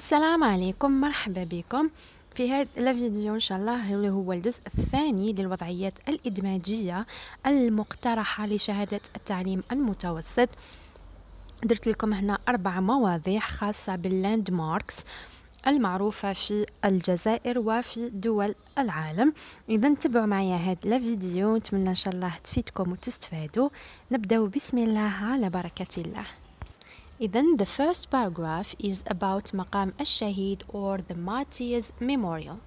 السلام عليكم مرحبا بكم في هذا الفيديو ان شاء الله اللي هو الجزء الثاني للوضعيات الادماجيه المقترحه لشهاده التعليم المتوسط درت لكم هنا اربع مواضيع خاصه باللاند ماركس المعروفة في الجزائر وفي دول العالم إذا تبعوا معي هذا الفيديو نتمنى إن شاء الله تفيدكم وتستفادوا نبداو بسم الله على بركة الله Then the first paragraph is about Maqam al-Shahid or the Martyrs Memorial.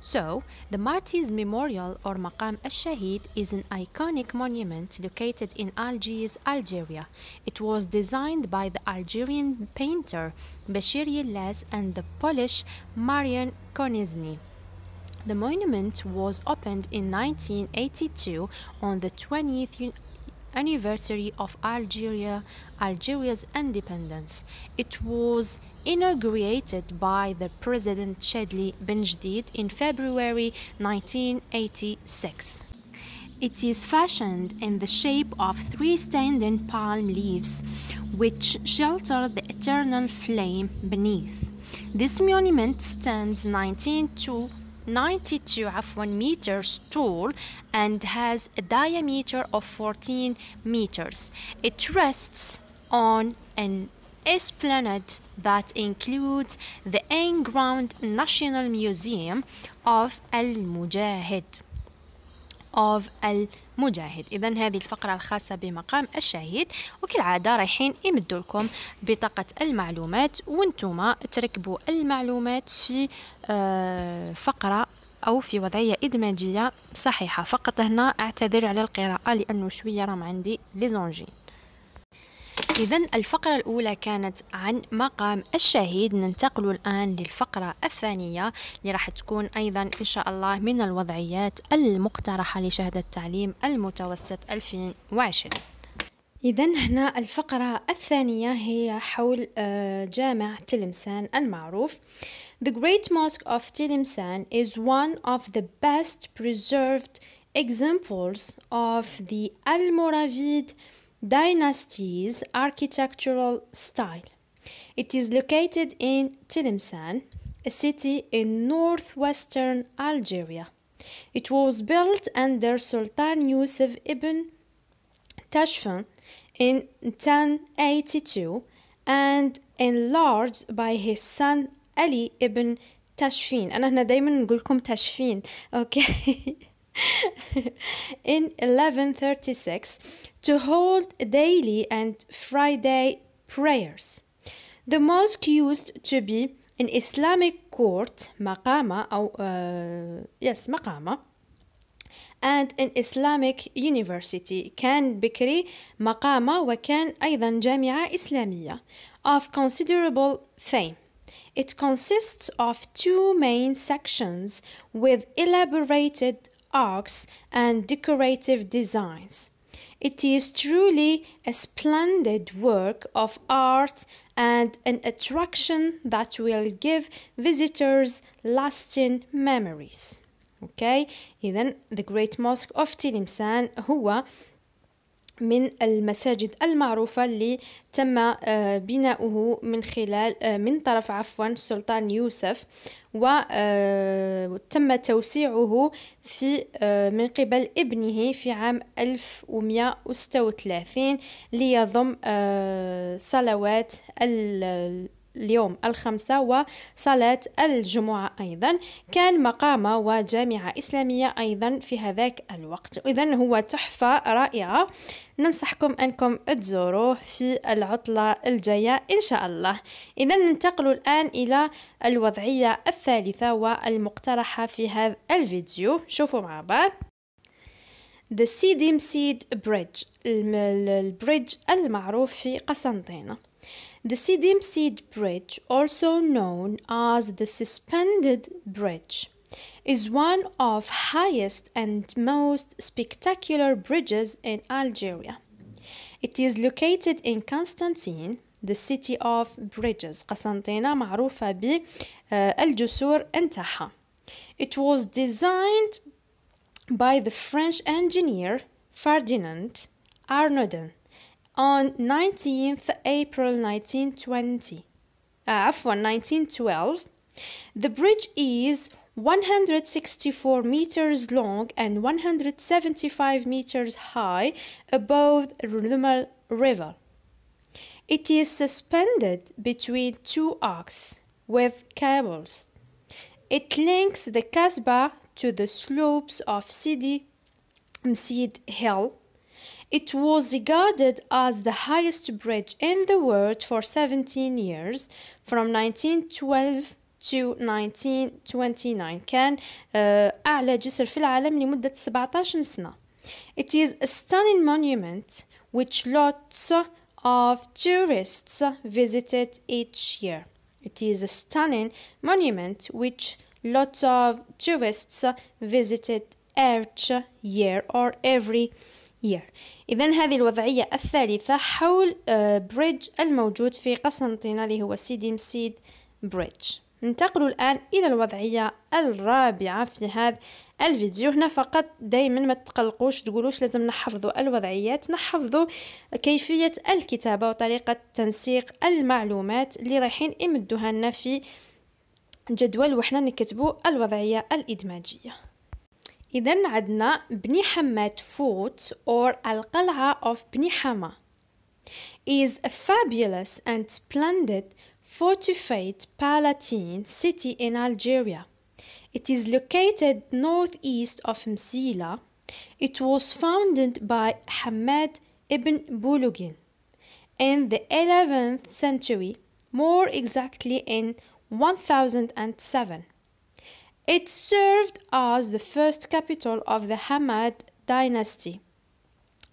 So, the Martyrs Memorial or Maqam al-Shahid is an iconic monument located in Algiers, Algeria. It was designed by the Algerian painter Bashir Yillas and the Polish Marian Konizny. The monument was opened in 1982 on the 20th anniversary of Algeria, Algeria's independence. It was inaugurated by the President Chedli Benjdid in February 1986. It is fashioned in the shape of three standing palm leaves, which shelter the eternal flame beneath. This monument stands 19 to 92 عفوا meters tall and has a diameter of 14 meters. It rests on an esplanade that includes the in-ground National Museum of Al Mujahid of Al مجاهد إذا هذه الفقرة الخاصة بمقام الشهيد وكالعادة رايحين يمدوا لكم بطاقة المعلومات وانتم تركبوا المعلومات في آه، فقرة أو في وضعية إدماجية صحيحة فقط هنا أعتذر على القراءة لأنه شوية راه عندي ليزونجي إذا الفقرة الأولى كانت عن مقام الشهيد ننتقل الآن للفقرة الثانية اللي راح تكون أيضا إن شاء الله من الوضعيات المقترحة لشهادة التعليم المتوسط 2020 إذا هنا الفقرة الثانية هي حول آه، جامع تلمسان المعروف The Great Mosque of Tilimsan is one of the best preserved examples of the Almoravid dynasty's architectural style. It is located in Tilimsan, a city in northwestern Algeria. It was built under Sultan Yusuf ibn Tashfin in 1082 and enlarged by his son Ali ibn تشفين انا هنا دايما نقول لكم تشفين اوكي in 1136 to hold daily and Friday prayers. The mosque used to be an Islamic court, maqama, or, uh, yes, maqama, and an Islamic university bikri maqama wa kan aydan jamia إسلامية of considerable fame. It consists of two main sections with elaborated arcs and decorative designs. It is truly a splendid work of art and an attraction that will give visitors lasting memories. Okay, إذا the Great Mosque of Tilimsan هو من المساجد المعروفة اللي تم آه، بناؤه من خلال آه، من طرف عفوا السلطان يوسف وتم آه، توسيعه في من قبل ابنه في عام 1136 ليضم صلوات اليوم الخمسة وصلاة الجمعة أيضا كان مقامة وجامعة إسلامية أيضا في هذاك الوقت إذا هو تحفة رائعة ننصحكم أنكم تزوروه في العطلة الجاية إن شاء الله إذا ننتقل الآن إلى الوضعية الثالثة والمقترحة في هذا الفيديو شوفوا مع بعض The Sidim Seed Bridge البريدج المعروف في قسنطينة The Sidim Seed Bridge, also known as the Suspended Bridge, is one of highest and most spectacular bridges in Algeria. It is located in Constantine, the city of bridges قسنطينة معروفة بالجسور انتاعها. It was designed by the French engineer Ferdinand Arnouden on 19th April 1920, uh, after 1912. The bridge is 164 meters long and 175 meters high above Rumal River. It is suspended between two arcs with cables. It links the Kasbah to the slopes of Sidi Msid Hill it was regarded as the highest bridge in the world for 17 years, from 1912 to 1929 كان أعلى جسر في العالم لمدة سنة. It is a stunning monument which lots of tourists visited each year. It is a stunning monument which lots of tourists visited each year or every year. year إذا هذه الوضعية الثالثة حول بريدج آه، الموجود في قسنطينة اللي هو سيديم سيد بريدج ننتقل الآن إلى الوضعية الرابعة في هذا الفيديو هنا فقط دايما ما تقلقوش تقولوش لازم نحفظوا الوضعيات نحفظوا كيفية الكتابة وطريقة تنسيق المعلومات اللي رايحين يمدوها لنا في جدول وحنا نكتبوا الوضعية الإدماجية إذا عندنا بني حماه فوت or القلعة of بني حما is a fabulous and splendid fortified palatine city in Algeria. It is located northeast of Msila. It was founded by Hamad ibn bulugin in the 11th century, more exactly in 1007. It served as the first capital of the Hamad dynasty.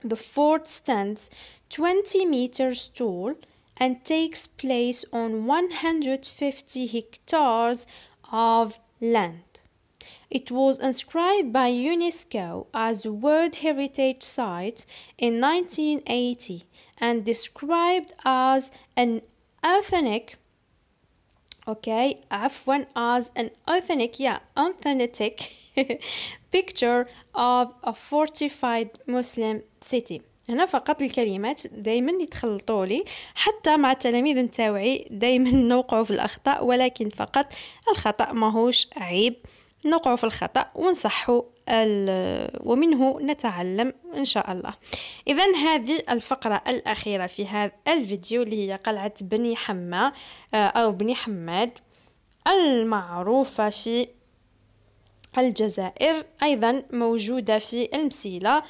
The fort stands 20 meters tall and takes place on 150 hectares of land. It was inscribed by UNESCO as a World Heritage Site in 1980 and described as an ethnic اوكي عفوا as an authentic yeah authentic picture of a fortified Muslim city هنا فقط الكلمات دائما يتخلطوا لي حتى مع التلاميذ نتاوعي دائما نوقعوا في الاخطاء ولكن فقط الخطا ماهوش عيب نقع في الخطأ ونصح ومنه نتعلم إن شاء الله إذا هذه الفقرة الأخيرة في هذا الفيديو اللي هي قلعة بني حما آه، أو بني حماد المعروفة في الجزائر أيضا موجودة في المسيلة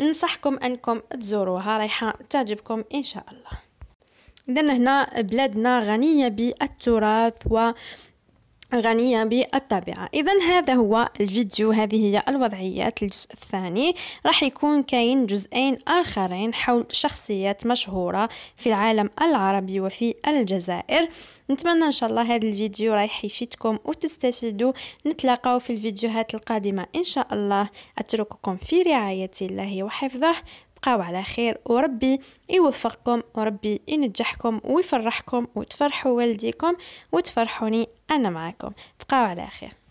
ننصحكم أنكم تزوروها رايحة تعجبكم إن شاء الله إذا هنا بلادنا غنية بالتراث و غنية بالطبيعة إذا هذا هو الفيديو هذه هي الوضعيات الجزء الثاني راح يكون كاين جزئين آخرين حول شخصيات مشهورة في العالم العربي وفي الجزائر نتمنى إن شاء الله هذا الفيديو رايح يفيدكم وتستفيدوا نتلاقاو في الفيديوهات القادمة إن شاء الله أترككم في رعاية الله وحفظه تبقاو على خير وربي يوفقكم وربي ينجحكم ويفرحكم وتفرحوا والديكم وتفرحوني أنا معاكم بقاو على خير